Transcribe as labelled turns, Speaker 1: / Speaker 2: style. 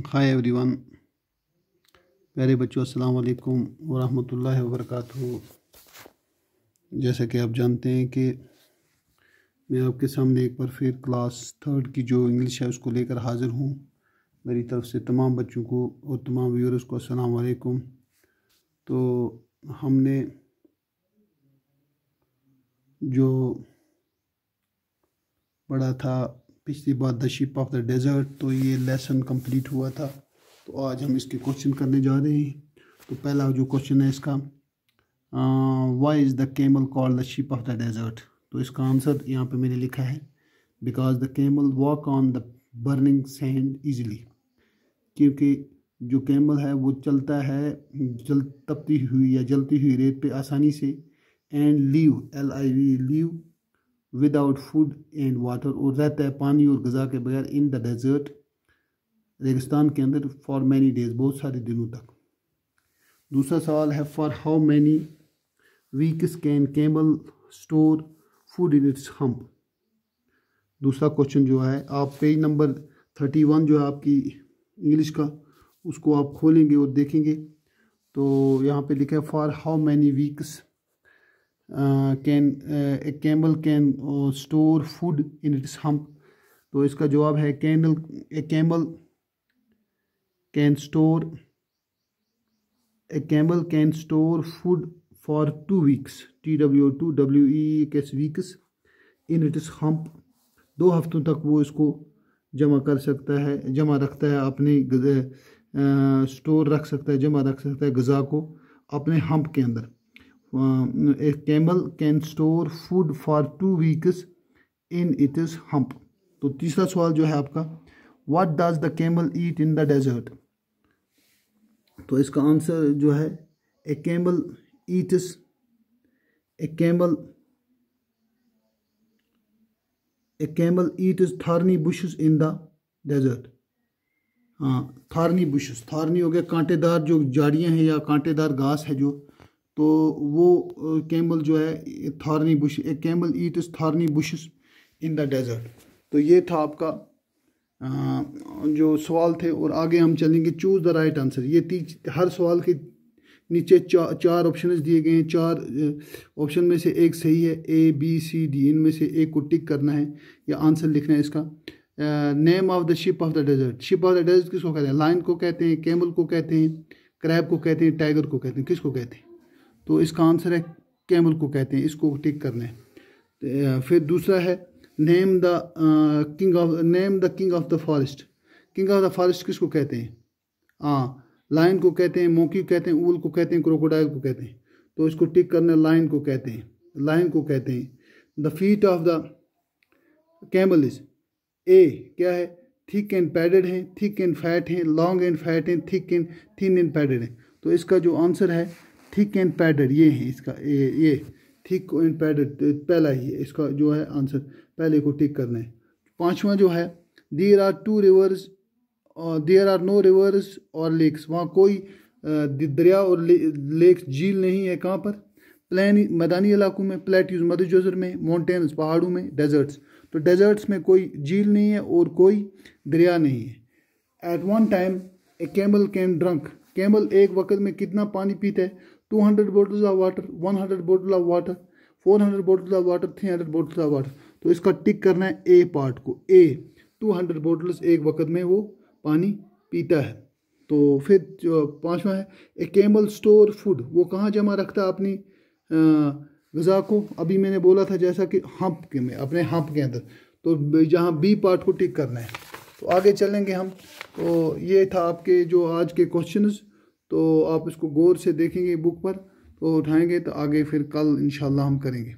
Speaker 1: hi everyone प्यारे बच्चों अस्सलाम वालेकुम वरहमतुल्लाहि वबरकatuh जैसा कि आप जानते हैं कि मैं आपके सामने एक बार फिर क्लास थर्ड की जो इंग्लिश है उसको लेकर हाज़िर हूँ मेरी तरफ से तमाम बच्चों को और तमाम व्यूअर्स को अस्सलाम वालेकुम तो हमने जो पढ़ा था पिछली बार the ship of the desert तो ये लेसन कंप्लीट हुआ था तो आज हम इसके क्वेश्चन करने जा रहे हैं तो पहला जो क्वेश्चन है इसका why is the camel call the ship of the desert तो इसका आंसर यहाँ पे मैंने लिखा है because the camel walk on the burning sand easily क्योंकि जो कैमल है वो चलता है जल तपती हुई या जलती हुई रेत पे आसानी से and live L I V live without food and water और रहता है पानी और गज़ा के बगैर इन द डेजर्ट रेगिस्तान के अंदर फॉर मैनी डेज बहुत सारे दिनों तक दूसरा सवाल है for how many weeks can camel store food in its hump दूसरा क्वेश्चन जो है आप पेज नंबर थर्टी वन जो है आपकी इंग्लिश का उसको आप खोलेंगे और देखेंगे तो यहाँ पे लिखा है for how many weeks can a camel can store food in its hump तो इसका जवाब है candle a camel can store a camel can store food for two weeks T W two W E case weeks in its hump दो हफ्तों तक वो इसको जमा कर सकता है जमा रखता है अपने स्टोर रख सकता है जमा रख सकता है गज़ा को अपने हम्प के अंदर a camel can store food for two weeks in its hump तो तीसरा सवाल जो है आपका what does the camel eat in the desert तो इसका आंसर जो है a camel eats a camel a camel eats thorny bushes in the desert हाँ थारनी बुशेस थारनी हो गया कांटेदार जो झाड़ियाँ हैं या कांटेदार घास है जो तो वो कैमल जो है थारनी बुश ए कैमल ईट इस थारनी बुशस इन द डेज़र्ट तो ये था आपका जो सवाल थे और आगे हम चलेंगे चूज़ द राइट आंसर ये तीज हर सवाल के नीचे चा, चार ऑप्शन दिए गए हैं चार ऑप्शन में से एक सही है ए बी सी डी इन में से एक को टिक करना है या आंसर लिखना है इसका name of the ship of the desert ship of the desert किसको कहते हैं लाइन को कहते हैं कैमल को कहते हैं क्रैब को कहते हैं टाइगर को कहते हैं किसको कहते हैं तो इसका आंसर है कैमल को कहते हैं इसको टिक करना है तो, फिर दूसरा है name the king of name the king of the forest king of the forest किसको कहते हैं हाँ लाइन को कहते हैं मोकी कहते हैं ऊल को कहते हैं क्रोकोडाइल को कहते हैं तो इसको टिक करना लाइन को कहते हैं लाइन को कहते हैं the feet of the camel is a क्या है थिक एंड पैडेड हैं थिक एंड फैट हैं लॉन्ग एंड फैट हैं thick and thin and padded हैं तो इसका जो आंसर है थिक एंड पैडर ये है इसका ये ये थिक एंड पैडर पहला ही है इसका जो है आंसर पहले को टिक करना है पाँचवा जो है there are two rivers there are no rivers और लेक्स वहाँ कोई दरिया और ले, लेक झील नहीं है कहाँ पर प्लान मैदानी इलाकों में प्लेट्यूज मदजर में माउंटेन्स पहाड़ों में डेजर्ट्स तो डेजर्ट्स में कोई झील नहीं है और कोई दरिया नहीं है at one time a camel can drunk camel एक वक्त में कितना पानी पीता है 200 one hundred water 100 water four hundred 400 of water three 300 bottles of water तो इसका टिक करना है ए पार्ट को ए 200 बोटल्स एक वक्त में वो पानी पीता है तो फिर पाँचवा है ए कैमल स्टोर फूड वो कहाँ जमा रखता है अपनी गज़ा को अभी मैंने बोला था जैसा कि हम्प के में अपने हम्प के अंदर तो जहाँ बी पार्ट को टिक करना है तो आगे चलेंगे हम तो ये था आपके जो आज के क्वेश्चंस तो आप इसको गौर से देखेंगे बुक पर तो उठाएंगे तो आगे फिर कल इन हम करेंगे